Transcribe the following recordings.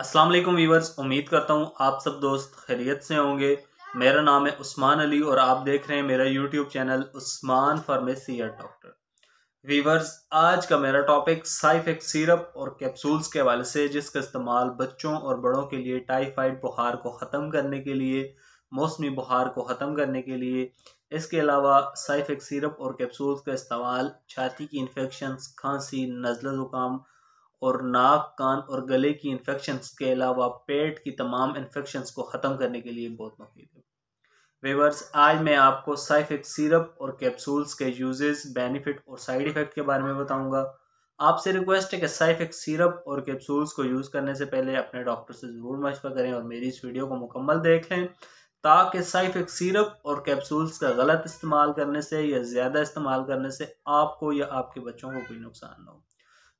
अस्सलाम वालेकुम वीवर्स उम्मीद करता हूँ आप सब दोस्त खैरियत से होंगे मेरा नाम है उस्मान अली और आप देख रहे हैं मेरा YouTube channel Usman pharmacy at doctor viewers आज का मेरा टॉपिक साइफेक्स सिरप और कैप्सूल्स के हवाले से जिसका इस्तेमाल बच्चों और बड़ों के लिए टाइफाइड बुखार को ख़त्म करने के लिए मौसमी बुखार को ख़त्म करने के लिए इसके अलावा साइफेक्ट सिरप और कैप्सूल्स का इस्तेमाल छाती की इन्फेक्शन खांसी नज़ला ज़ुकाम और नाक कान और गले की इन्फेक्शन के अलावा पेट की तमाम इन्फेक्शन को ख़त्म करने के लिए बहुत मुफीद है वेवर्स आज मैं आपको साइफिक सिरप और कैप्सूल्स के यूजेस बेनिफिट और साइड इफ़ेक्ट के बारे में बताऊंगा आपसे रिक्वेस्ट है कि साइफिक सिरप और कैप्सूल्स को यूज़ करने से पहले अपने डॉक्टर से ज़रूर मशवरा करें और मेरी इस वीडियो को मुकम्मल देख लें ताकि साइफिक सिरप और कैप्सूल्स का गलत इस्तेमाल करने से या ज़्यादा इस्तेमाल करने से आपको या आपके बच्चों को कोई नुकसान ना हो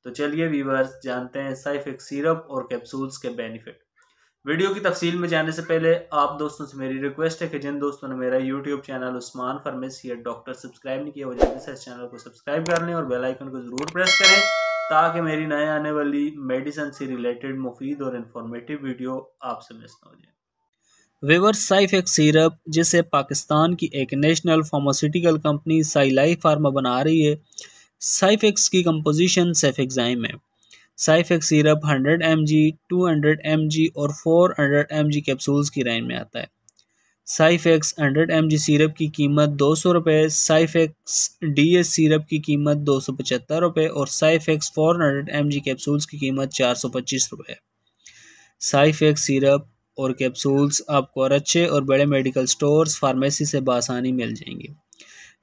तो चलिए वीवर्स जानते हैं साइफिक सिरप और कैप्सूल्स के बेनिफिट वीडियो की तफसील में जाने से पहले आप दोस्तों से मेरी रिक्वेस्ट है कि जिन दोस्तों ने मेरा यूट्यूब चैनल उस्मान फार्मेसी या डॉक्टर सब्सक्राइब नहीं किया वो जल्दी से इस चैनल को सब्सक्राइब कर लें और बेल आइकन को ज़रूर प्रेस करें ताकि मेरी नए आने वाली मेडिसन से रिलेटेड मुफीद और इन्फॉर्मेटिव वीडियो आपसे मिस ना हो जाए वेवर साइफ एक सीरप जिसे पाकिस्तान की एक नेशनल फार्मास्यूटिकल कंपनी साइलाई फार्मा बना रही है साइफेक्स की कंपोजिशन सेफेक्साइम है Cyfex syrup 100 M G two hundred M G और 400 हंड्रेड एम जी कैप्सूल्स की रेंज में आता है साइफेक्स 100 एम जी सिरप की कीमत दो सौ रुपये साइफेक्स डी एस सीरप की कीमत दो सौ पचहत्तर रुपये और Cyfex 400 hundred M G capsules की कीमत चार सौ पच्चीस रुपये साइफेक्स सिरप और कैप्सूल्स आपको और अच्छे और बड़े मेडिकल स्टोर्स फार्मेसी से बासानी मिल जाएंगे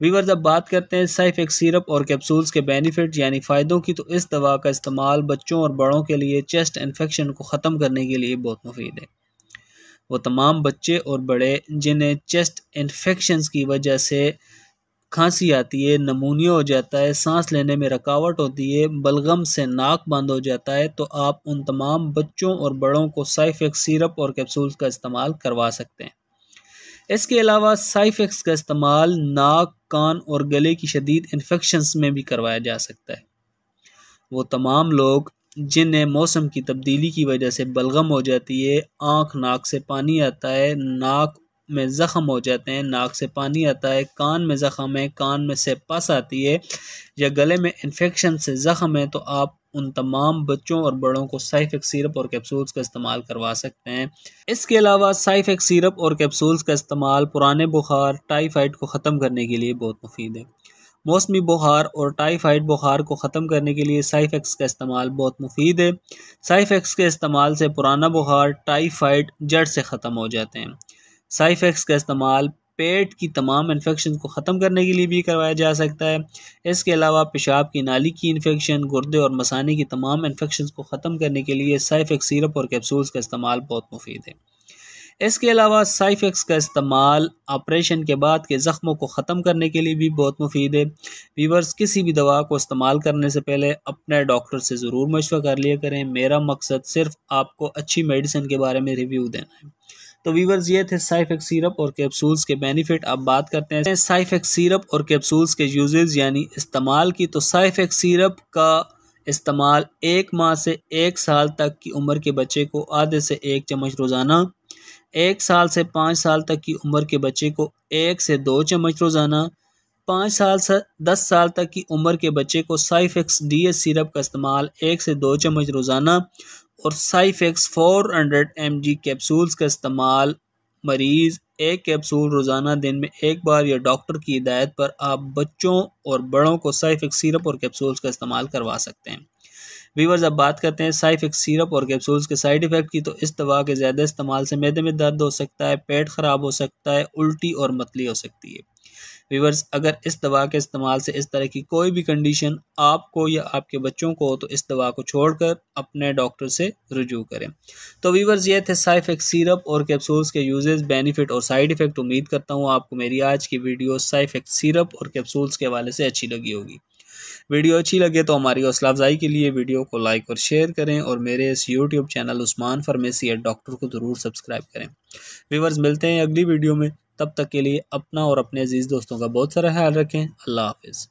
वीवर जब बात करते हैं साइफेक्स सिरप और कैप्सूल्स के बेनिफिट यानी फ़ायदों की तो इस दवा का इस्तेमाल बच्चों और बड़ों के लिए चेस्ट इन्फेक्शन को ख़त्म करने के लिए बहुत मुफीद है वो तमाम बच्चे और बड़े जिन्हें चेस्ट इन्फेक्शन की वजह से खांसी आती है नमूनिया हो जाता है सांस लेने में रुकावट होती है बलगम से नाक बंद हो जाता है तो आप उन तमाम बच्चों और बड़ों को साइफेक्स सिरप और कैप्सूल्स का इस्तेमाल करवा सकते हैं इसके अलावा साइफेक्स का इस्तेमाल नाक कान और गले की शदीद इन्फेक्शन में भी करवाया जा सकता है वो तमाम लोग जिन्हें मौसम की तब्दीली की वजह से बलगम हो जाती है आँख नाक से पानी आता है नाक में ज़ख़म हो जाते हैं नाक से पानी आता है कान में ज़ख़म है कान में से पस आती है या गले में इन्फेक्शन से ज़ख़म है तो आप उन तमाम बच्चों और बड़ों को साइफेक सिरप और कैप्सूल्स का इस्तेमाल करवा सकते हैं इसके अलावा साइफेक सिरप और कैप्सूल्स का इस्तेमाल पुराने बुखार टाइफाइड को ख़त्म करने के लिए बहुत मुफीद है मौसमी बुखार और टाइफाइड बुखार को ख़त्म करने के लिए साइफेक्स का इस्तेमाल बहुत मुफीद है साइफेक्स के इस्तेमाल से पुराना बुखार टाइफाइड जड़ से ख़त्म हो जाते हैं साइफेक्स का इस्तेमाल पेट की तमाम इन्फेक्शन को ख़त्म करने के लिए भी करवाया जा सकता है इसके अलावा पेशाब की नाली की इन्फेक्शन गुर्दे और मसाने की तमाम इन्फेक्शन को ख़त्म करने के लिए साइफेक्स सिरप और कैप्सूल्स का इस्तेमाल बहुत मुफीद है इसके अलावा साइफेक्स का इस्तेमाल ऑपरेशन के बाद के ज़ख्मों को ख़त्म करने के लिए भी बहुत मुफीद है वीवर्स किसी भी दवा को इस्तेमाल करने से पहले अपने डॉक्टर से ज़रूर मशवरा कर लिया करें मेरा मकसद सिर्फ आपको अच्छी मेडिसिन के बारे में रिव्यू देना है तो वीवर्स ये थे साइफेक्स सीरप और कैप्सूल्स के बेनिफिट अब बात करते हैं साइफेक्स सीरप और कैप्सूल्स के यूजेज यानी इस्तेमाल की तो साइफेक्स सीरप का इस्तेमाल एक माह से एक साल तक की उम्र के बच्चे को आधे से एक चम्मच रोज़ाना एक साल से पाँच साल तक की उम्र के बच्चे को एक से दो चम्मच रोज़ाना पाँच साल से दस साल तक की उम्र के बच्चे को साइफेक्स डी एस सिरप का इस्तेमाल एक से दो चम्मच रोज़ाना और Cyfex 400 hundred M G capsules का इस्तेमाल मरीज़ एक कैप्सूल रोज़ाना दिन में एक बार या डॉक्टर की हिदायत पर आप बच्चों और बड़ों को साइफेक्स सिरप और कैप्सूल्स का इस्तेमाल करवा सकते हैं वीवर्स अब बात करते हैं साइफेक्स सिरप और कैप्सूल्स के साइड इफ़ेक्ट की तो इस दवा के ज़्यादा इस्तेमाल से मैदे में दर्द हो सकता है पेट ख़राब हो सकता है उल्टी और मतली हो सकती है वीवर्स अगर इस दवा के इस्तेमाल से इस तरह की कोई भी कंडीशन आपको या आपके बच्चों को तो इस दवा को छोड़कर अपने डॉक्टर से रजू करें तो वीवर्स ये थे साइफेक्स सीरप और कैप्सूल्स के यूजेस बेनिफिट और साइड इफ़ेक्ट उम्मीद करता हूँ आपको मेरी आज की वीडियो साइफेक्स सीरप और कैप्सूल्स के हवाले से अच्छी लगी होगी वीडियो अच्छी लगे तो हमारी हौसला अफजाई के लिए वीडियो को लाइक और शेयर करें और मेरे इस YouTube channel Usman pharmacy at doctor को ज़रूर सब्सक्राइब करें व्यूवर्स मिलते हैं अगली वीडियो में तब तक के लिए अपना और अपने अजीज़ दोस्तों का बहुत सारा ख्याल रखें अल्लाह हाफिज़